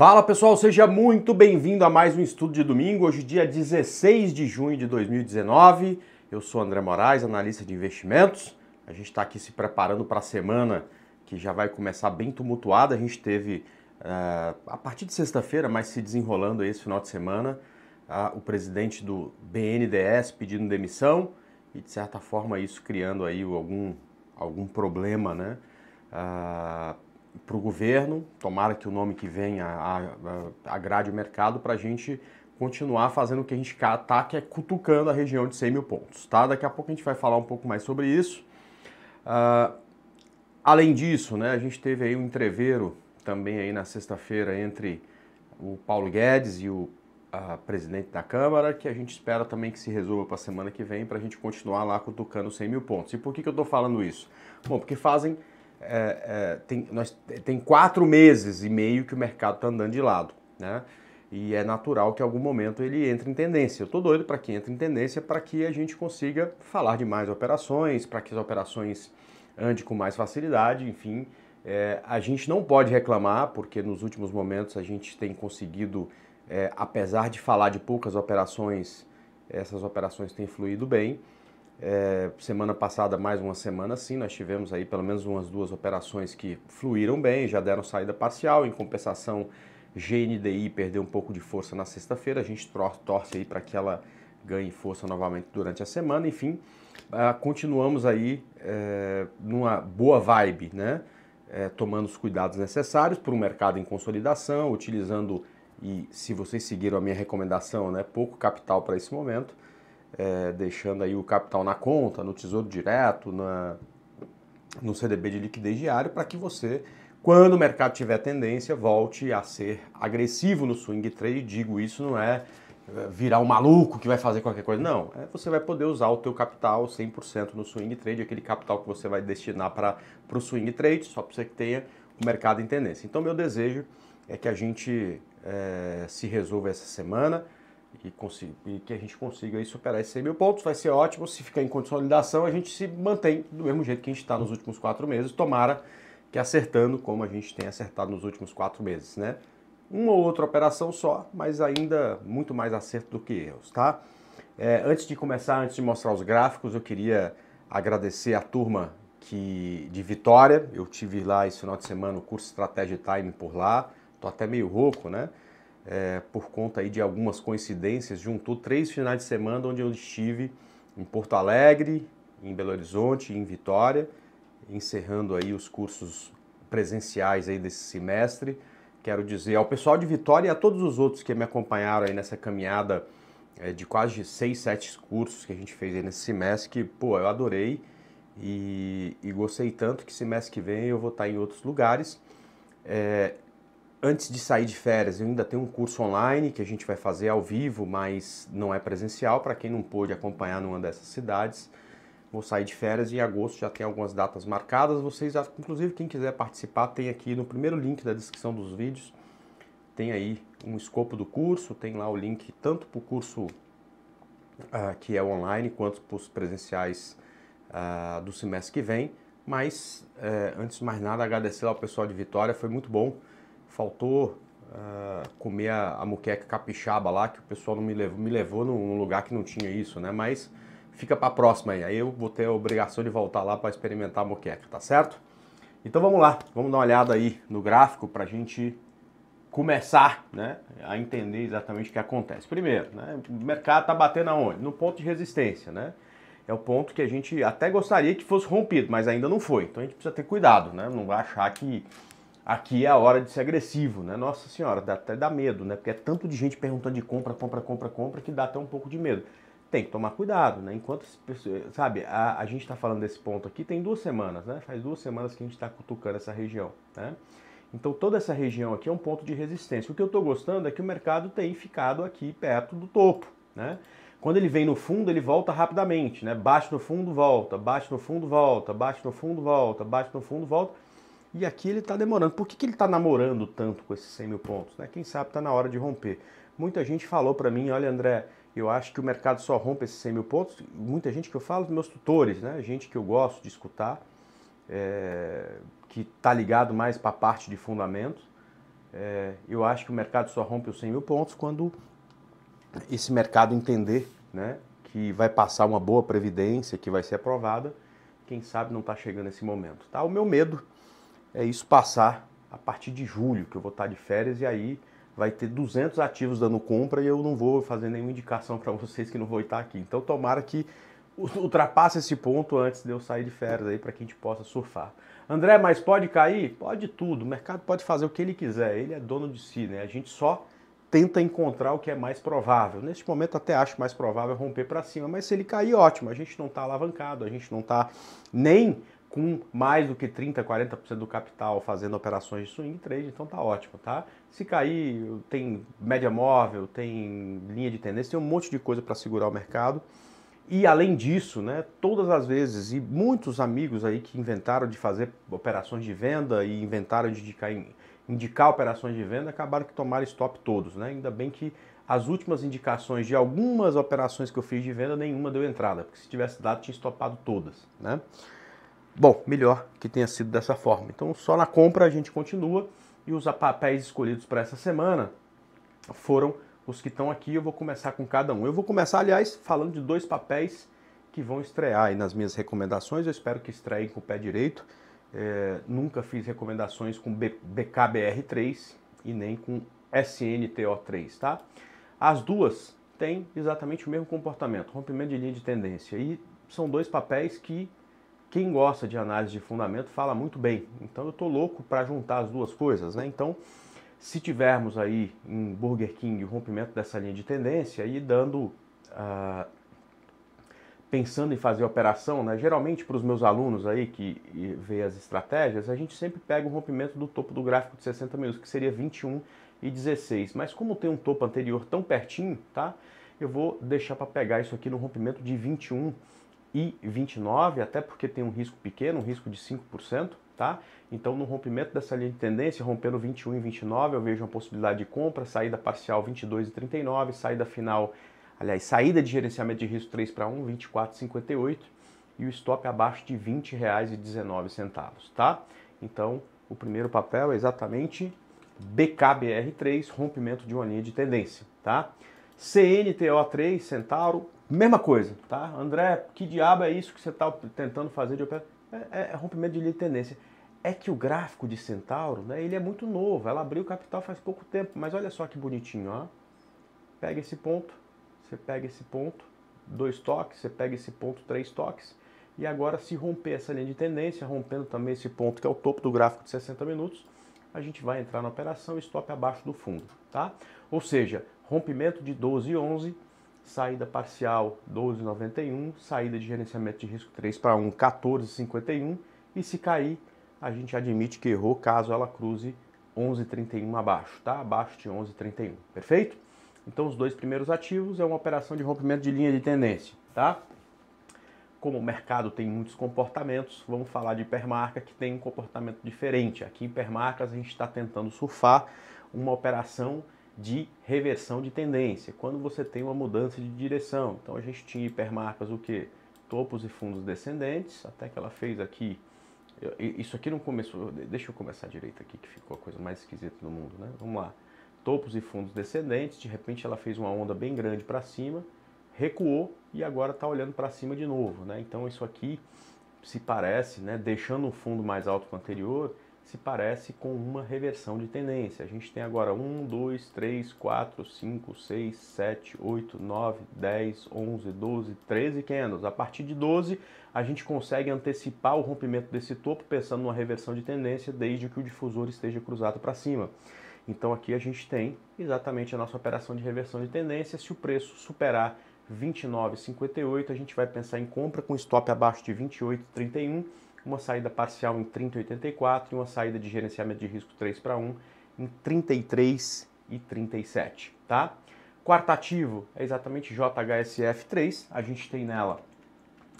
Fala pessoal, seja muito bem-vindo a mais um estudo de domingo. Hoje, dia 16 de junho de 2019. Eu sou André Moraes, analista de investimentos. A gente está aqui se preparando para a semana que já vai começar bem tumultuada. A gente teve, uh, a partir de sexta-feira, mas se desenrolando esse final de semana, uh, o presidente do BNDES pedindo demissão e, de certa forma, isso criando aí algum, algum problema, né? Uh, para o governo, tomara que o nome que venha agrade o mercado, para a gente continuar fazendo o que a gente está, que é cutucando a região de 100 mil pontos. Tá? Daqui a pouco a gente vai falar um pouco mais sobre isso. Uh, além disso, né, a gente teve aí um entreveiro também aí na sexta-feira entre o Paulo Guedes e o uh, presidente da Câmara, que a gente espera também que se resolva para a semana que vem, para a gente continuar lá cutucando 100 mil pontos. E por que, que eu estou falando isso? Bom, porque fazem é, é, tem, nós, tem quatro meses e meio que o mercado está andando de lado, né? E é natural que em algum momento ele entre em tendência. Eu estou doido para que entre em tendência para que a gente consiga falar de mais operações, para que as operações ande com mais facilidade, enfim. É, a gente não pode reclamar, porque nos últimos momentos a gente tem conseguido, é, apesar de falar de poucas operações, essas operações têm fluído bem. É, semana passada, mais uma semana sim, nós tivemos aí pelo menos umas duas operações que fluíram bem, já deram saída parcial. Em compensação, GNDI perdeu um pouco de força na sexta-feira. A gente torce aí para que ela ganhe força novamente durante a semana. Enfim, ah, continuamos aí é, numa boa vibe, né? É, tomando os cuidados necessários para um mercado em consolidação, utilizando, e se vocês seguiram a minha recomendação, né, pouco capital para esse momento é, deixando aí o capital na conta, no Tesouro Direto, na, no CDB de liquidez diário, para que você, quando o mercado tiver tendência, volte a ser agressivo no swing trade. Digo isso, não é, é virar um maluco que vai fazer qualquer coisa. Não, é, você vai poder usar o teu capital 100% no swing trade, aquele capital que você vai destinar para o swing trade, só para você que tenha o mercado em tendência. Então, meu desejo é que a gente é, se resolva essa semana e, consiga, e que a gente consiga superar esses 100 mil pontos, vai ser ótimo. Se ficar em consolidação, a gente se mantém do mesmo jeito que a gente está nos últimos quatro meses. Tomara que acertando como a gente tem acertado nos últimos quatro meses, né? Uma ou outra operação só, mas ainda muito mais acerto do que erros, tá? É, antes de começar, antes de mostrar os gráficos, eu queria agradecer a turma que de Vitória. Eu tive lá esse final de semana o curso Estratégia Time por lá. Tô até meio rouco, né? é, por conta aí de algumas coincidências, juntou três finais de semana onde eu estive em Porto Alegre, em Belo Horizonte, em Vitória, encerrando aí os cursos presenciais aí desse semestre. Quero dizer ao pessoal de Vitória e a todos os outros que me acompanharam aí nessa caminhada é, de quase seis, sete cursos que a gente fez aí nesse semestre, que, pô, eu adorei e, e gostei tanto que semestre que vem eu vou estar em outros lugares. É, antes de sair de férias, eu ainda tenho um curso online que a gente vai fazer ao vivo, mas não é presencial. Para quem não pôde acompanhar numa dessas cidades, vou sair de férias e em agosto já tem algumas datas marcadas. Vocês, inclusive, quem quiser participar, tem aqui no primeiro link da descrição dos vídeos, tem aí um escopo do curso, tem lá o link tanto para o curso uh, que é online quanto para os presenciais uh, do semestre que vem. Mas, eh, antes de mais nada, agradecer ao pessoal de Vitória, foi muito bom faltou uh, comer a, a muqueca capixaba lá, que o pessoal não me levou, me levou num lugar que não tinha isso, né? Mas fica para a próxima aí. Aí eu vou ter a obrigação de voltar lá para experimentar a moqueca, tá certo? Então vamos lá, vamos dar uma olhada aí no gráfico para a gente começar né, a entender exatamente o que acontece. Primeiro, né, o mercado está batendo aonde? No ponto de resistência, né? É o ponto que a gente até gostaria que fosse rompido, mas ainda não foi. Então a gente precisa ter cuidado, né? Não vai achar que aqui é a hora de ser agressivo, né? Nossa senhora, dá, até dá medo, né? Porque é tanto de gente perguntando de compra, compra, compra, compra, que dá até um pouco de medo. Tem que tomar cuidado, né? Enquanto, sabe, a, a gente está falando desse ponto aqui tem duas semanas, né? Faz duas semanas que a gente está cutucando essa região, né? Então toda essa região aqui é um ponto de resistência. O que eu estou gostando é que o mercado tem ficado aqui perto do topo, né? Quando ele vem no fundo, ele volta rapidamente, né? Bate no fundo, volta, bate no fundo, volta, bate no fundo, volta, bate no fundo, volta. Bate no fundo, volta e aqui ele está demorando. Por que, que ele está namorando tanto com esses 100 mil pontos? Né? Quem sabe está na hora de romper. Muita gente falou para mim, olha André, eu acho que o mercado só rompe esses 100 mil pontos. Muita gente que eu falo, meus tutores, né? gente que eu gosto de escutar, é, que está ligado mais para a parte de fundamentos. É, eu acho que o mercado só rompe os 100 mil pontos quando esse mercado entender né, que vai passar uma boa previdência, que vai ser aprovada. Quem sabe não está chegando esse momento. Tá? O meu medo é isso passar a partir de julho, que eu vou estar de férias e aí vai ter 200 ativos dando compra e eu não vou fazer nenhuma indicação para vocês que não vou estar aqui. Então tomara que ultrapasse esse ponto antes de eu sair de férias aí para que a gente possa surfar. André, mas pode cair? Pode tudo. O mercado pode fazer o que ele quiser. Ele é dono de si, né? A gente só tenta encontrar o que é mais provável. Neste momento até acho mais provável romper para cima, mas se ele cair, ótimo. A gente não está alavancado, a gente não está nem com mais do que 30, 40% do capital fazendo operações de swing trade, então tá ótimo, tá? Se cair, tem média móvel, tem linha de tendência, tem um monte de coisa para segurar o mercado. E além disso, né, todas as vezes, e muitos amigos aí que inventaram de fazer operações de venda e inventaram de indicar, indicar operações de venda, acabaram que tomaram stop todos, né? Ainda bem que as últimas indicações de algumas operações que eu fiz de venda, nenhuma deu entrada, porque se tivesse dado, tinha stopado todas, né? Bom, melhor que tenha sido dessa forma. Então, só na compra a gente continua e os papéis escolhidos para essa semana foram os que estão aqui. Eu vou começar com cada um. Eu vou começar, aliás, falando de dois papéis que vão estrear aí nas minhas recomendações. Eu espero que estreiem com o pé direito. É, nunca fiz recomendações com BKBR3 e nem com SNTO3, tá? As duas têm exatamente o mesmo comportamento, rompimento de linha de tendência. E são dois papéis que quem gosta de análise de fundamento fala muito bem. Então eu tô louco para juntar as duas coisas, né? Então, se tivermos aí em Burger King o rompimento dessa linha de tendência e dando ah, pensando em fazer operação, né? Geralmente para os meus alunos aí que vê as estratégias, a gente sempre pega o rompimento do topo do gráfico de 60 minutos, que seria 21 e 16. Mas como tem um topo anterior tão pertinho, tá? Eu vou deixar para pegar isso aqui no rompimento de 21 e 29, até porque tem um risco pequeno, um risco de 5%, tá? Então, no rompimento dessa linha de tendência, rompendo 21 e 29, eu vejo uma possibilidade de compra, saída parcial 22 e 39, saída final, aliás, saída de gerenciamento de risco 3 para 1, 24 e 58 e o stop abaixo de R$ 20,19, tá? Então, o primeiro papel é exatamente BKBR3, rompimento de uma linha de tendência, tá? CNTO3, Centauro, mesma coisa, tá? André, que diabo é isso que você está tentando fazer de operação? É, é, é, rompimento de linha de tendência. É que o gráfico de Centauro, né, ele é muito novo, ela abriu o capital faz pouco tempo, mas olha só que bonitinho, ó. Pega esse ponto, você pega esse ponto, dois toques, você pega esse ponto, três toques, e agora se romper essa linha de tendência, rompendo também esse ponto que é o topo do gráfico de 60 minutos, a gente vai entrar na operação stop abaixo do fundo, tá? Ou seja, rompimento de 12,11, saída parcial 12,91, saída de gerenciamento de risco 3 para 1, 14,51 e se cair, a gente admite que errou caso ela cruze 11,31 abaixo, tá? Abaixo de 11,31, perfeito? Então os dois primeiros ativos é uma operação de rompimento de linha de tendência, tá? Como o mercado tem muitos comportamentos, vamos falar de hipermarca que tem um comportamento diferente. Aqui em hipermarcas a gente está tentando surfar uma operação de reversão de tendência, quando você tem uma mudança de direção. Então a gente tinha hipermarcas o que? Topos e fundos descendentes, até que ela fez aqui. Isso aqui não começou. Deixa eu começar direito aqui, que ficou a coisa mais esquisita do mundo, né? Vamos lá. Topos e fundos descendentes, de repente ela fez uma onda bem grande para cima, recuou e agora está olhando para cima de novo, né? Então isso aqui se parece, né? Deixando o fundo mais alto que o anterior, se parece com uma reversão de tendência. A gente tem agora 1, 2, 3, 4, 5, 6, 7, 8, 9, 10, 11, 12, 13 candles. A partir de 12, a gente consegue antecipar o rompimento desse topo pensando numa reversão de tendência desde que o difusor esteja cruzado para cima. Então aqui a gente tem exatamente a nossa operação de reversão de tendência. Se o preço superar 29,58, a gente vai pensar em compra com stop abaixo de 28,31 uma saída parcial em 30,84 e uma saída de gerenciamento de risco 3 para 1 em 33 e 37, tá? ativo é exatamente JHSF3, a gente tem nela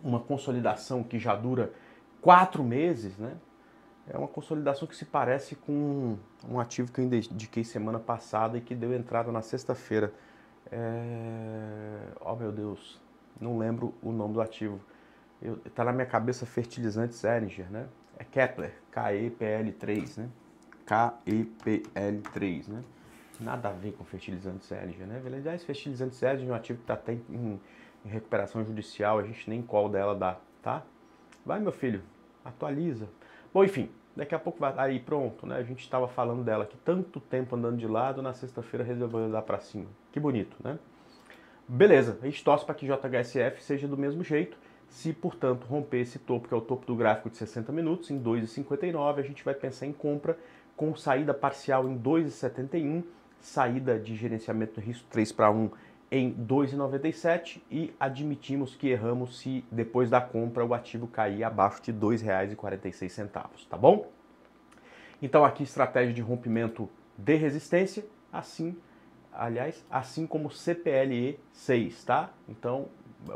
uma consolidação que já dura quatro meses, né? É uma consolidação que se parece com um ativo que eu indiquei semana passada e que deu entrada na sexta-feira. É... Oh meu Deus, não lembro o nome do ativo. Eu, tá na minha cabeça fertilizante Seringer, né? É Kepler, K-E-P-L-3, né? K-E-P-L-3, né? Nada a ver com fertilizante Seringer, né? Aliás, fertilizante Seringer é um ativo que tá até em, em recuperação judicial, a gente nem qual dela dá, tá? Vai, meu filho, atualiza. Bom, enfim, daqui a pouco vai. Aí pronto, né? A gente estava falando dela aqui tanto tempo andando de lado, na sexta-feira resolveu andar para cima. Que bonito, né? Beleza, a gente torce para que JHSF seja do mesmo jeito. Se, portanto, romper esse topo, que é o topo do gráfico de 60 minutos, em 2,59, a gente vai pensar em compra com saída parcial em 2,71, saída de gerenciamento de risco 3 para 1 em 2,97 e admitimos que erramos se depois da compra o ativo cair abaixo de R$ 2,46, tá bom? Então aqui estratégia de rompimento de resistência, assim, aliás, assim como CPLE 6, tá? Então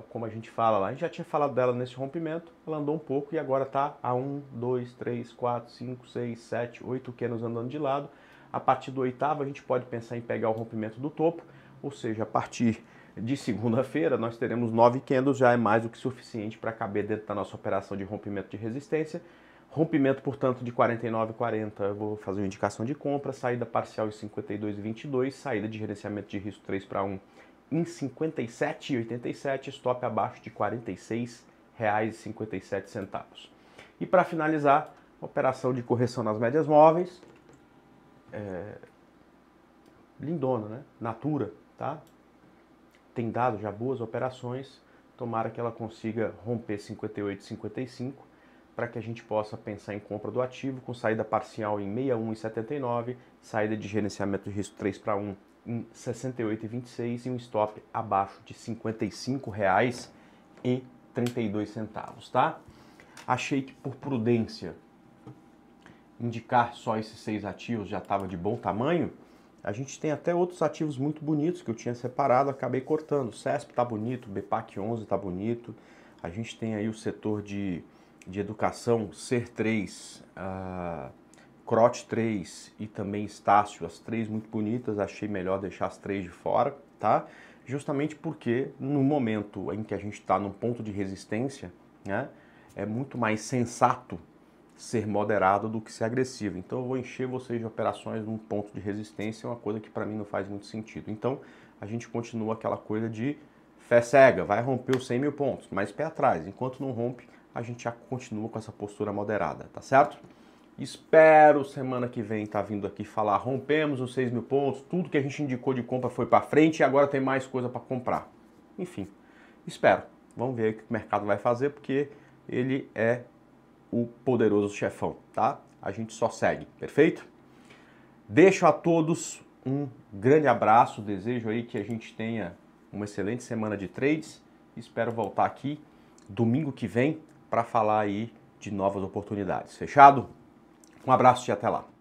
como a gente fala lá, a gente já tinha falado dela nesse rompimento, ela andou um pouco e agora está a 1, 2, 3, 4, 5, 6, 7, 8 quenos andando de lado. A partir do oitavo, a gente pode pensar em pegar o rompimento do topo, ou seja, a partir de segunda-feira, nós teremos 9 candles, já é mais do que suficiente para caber dentro da nossa operação de rompimento de resistência. Rompimento, portanto, de 49,40, eu vou fazer uma indicação de compra, saída parcial de 52,22, saída de gerenciamento de risco 3 para 1 em 57,87, stop abaixo de R$ 46,57. E para finalizar, operação de correção nas médias móveis, é, lindona, né? Natura, tá? Tem dado já boas operações, tomara que ela consiga romper 58,55 para que a gente possa pensar em compra do ativo com saída parcial em 61,79, saída de gerenciamento de risco 3 para 1 em 68,26 e um stop abaixo de R$ 55,32, tá? Achei que por prudência indicar só esses seis ativos já estava de bom tamanho. A gente tem até outros ativos muito bonitos que eu tinha separado, acabei cortando. O CESP tá bonito, o BPAC 11 está bonito. A gente tem aí o setor de, de educação, SER 3, uh, ah, Crote 3 e também Estácio, as três muito bonitas, achei melhor deixar as três de fora, tá? Justamente porque no momento em que a gente está num ponto de resistência, né, é muito mais sensato ser moderado do que ser agressivo. Então eu vou encher vocês de operações num ponto de resistência, é uma coisa que para mim não faz muito sentido. Então a gente continua aquela coisa de fé cega, vai romper os 100 mil pontos, mas pé atrás. Enquanto não rompe, a gente já continua com essa postura moderada, tá certo? Espero semana que vem estar tá vindo aqui falar. Rompemos os 6 mil pontos, tudo que a gente indicou de compra foi para frente e agora tem mais coisa para comprar. Enfim, espero. Vamos ver o que o mercado vai fazer, porque ele é o poderoso chefão, tá? A gente só segue, perfeito? Deixo a todos um grande abraço, desejo aí que a gente tenha uma excelente semana de trades. Espero voltar aqui domingo que vem para falar aí de novas oportunidades. Fechado? Um abraço e até lá.